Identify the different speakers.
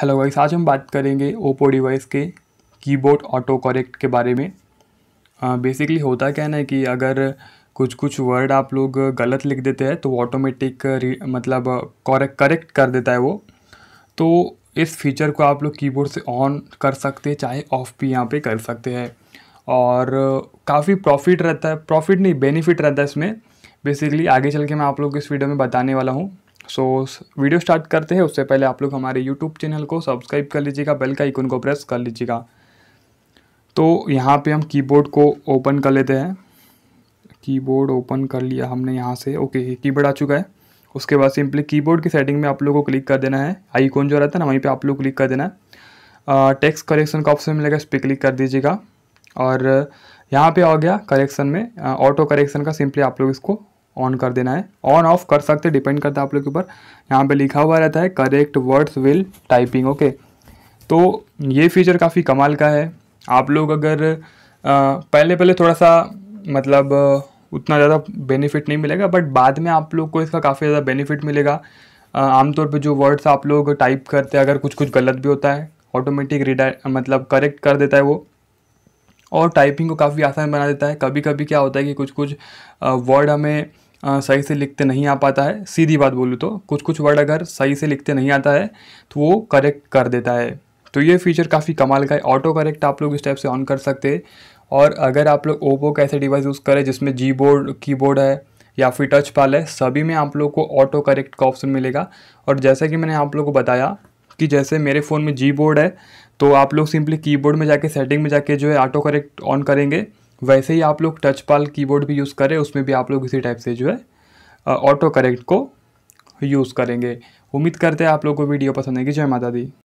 Speaker 1: hello guys आज हम बात करेंगे ओप्पो डिवाइस के कीबोर्ड ऑटो करेक्ट के बारे में बेसिकली होता क्या ना कि अगर कुछ कुछ वर्ड आप लोग गलत लिख देते हैं तो ऑटोमेटिक मतलब करेक्ट करेक्ट कर देता है वो तो इस फीचर को आप लोग कीबोर्ड से ऑन कर सकते हैं चाहे ऑफ भी यहाँ पे कर सकते हैं और काफ़ी प्रॉफिट रहता है प्रॉफिट नहीं बेनिफिट रहता है इसमें बेसिकली आगे चल के मैं आप लोग को इस वीडियो में बताने वाला हूँ सो so, वीडियो स्टार्ट करते हैं उससे पहले आप लोग हमारे यूट्यूब चैनल को सब्सक्राइब कर लीजिएगा बेल का आइकन को प्रेस कर लीजिएगा तो यहाँ पे हम कीबोर्ड को ओपन कर लेते हैं कीबोर्ड ओपन कर लिया हमने यहाँ से ओके कीबोर्ड आ चुका है उसके बाद सिंपली कीबोर्ड की सेटिंग में आप लोगों को क्लिक कर देना है आईकॉन जो रहता है ना वहीं पे आप लोग क्लिक कर देना है टेक्स्ट कलेक्शन का ऑप्शन मिलेगा इस पर क्लिक कर दीजिएगा और यहाँ पे आ गया करेक्शन में ऑटो करेक्शन का सिंपली आप लोग इसको ऑन कर देना है ऑन ऑफ कर सकते डिपेंड करता है आप लोग के ऊपर यहाँ पे लिखा हुआ रहता है correct words will typing okay तो ये फीचर काफ़ी कमाल का है आप लोग अगर आ, पहले पहले थोड़ा सा मतलब उतना ज़्यादा बेनिफिट नहीं मिलेगा बट बाद में आप लोग को इसका काफ़ी ज़्यादा बेनिफिट मिलेगा आमतौर पर जो वर्ड्स आप लोग टाइप करते हैं अगर कुछ कुछ गलत भी होता है ऑटोमेटिक रिडा मतलब करेक्ट कर देता है वो और टाइपिंग को काफ़ी आसान बना देता है कभी कभी क्या होता है कि कुछ कुछ वर्ड हमें सही से लिखते नहीं आ पाता है सीधी बात बोलूँ तो कुछ कुछ वर्ड अगर सही से लिखते नहीं आता है तो वो करेक्ट कर देता है तो ये फीचर काफ़ी कमाल का है ऑटो करेक्ट आप लोग इस टाइप से ऑन कर सकते हैं और अगर आप लोग ओप्पो का ऐसे डिवाइस यूज़ करें जिसमें जी बोर्ड कीबोर्ड है या फिर टच पाल है सभी में आप लोग को ऑटो करेक्ट का ऑप्शन मिलेगा और जैसा कि मैंने आप लोग को बताया कि जैसे मेरे फ़ोन में जी बोर्ड है तो आप लोग सिंपली कीबोर्ड में जाके सेटिंग में जाके जो है ऑटो करेक्ट ऑन करेंगे वैसे ही आप लोग टच पाल कीबोर्ड भी यूज़ करें उसमें भी आप लोग इसी टाइप से जो है ऑटो करेक्ट को यूज़ करेंगे उम्मीद करते हैं आप लोग को वीडियो पसंद आएगी जय माता दी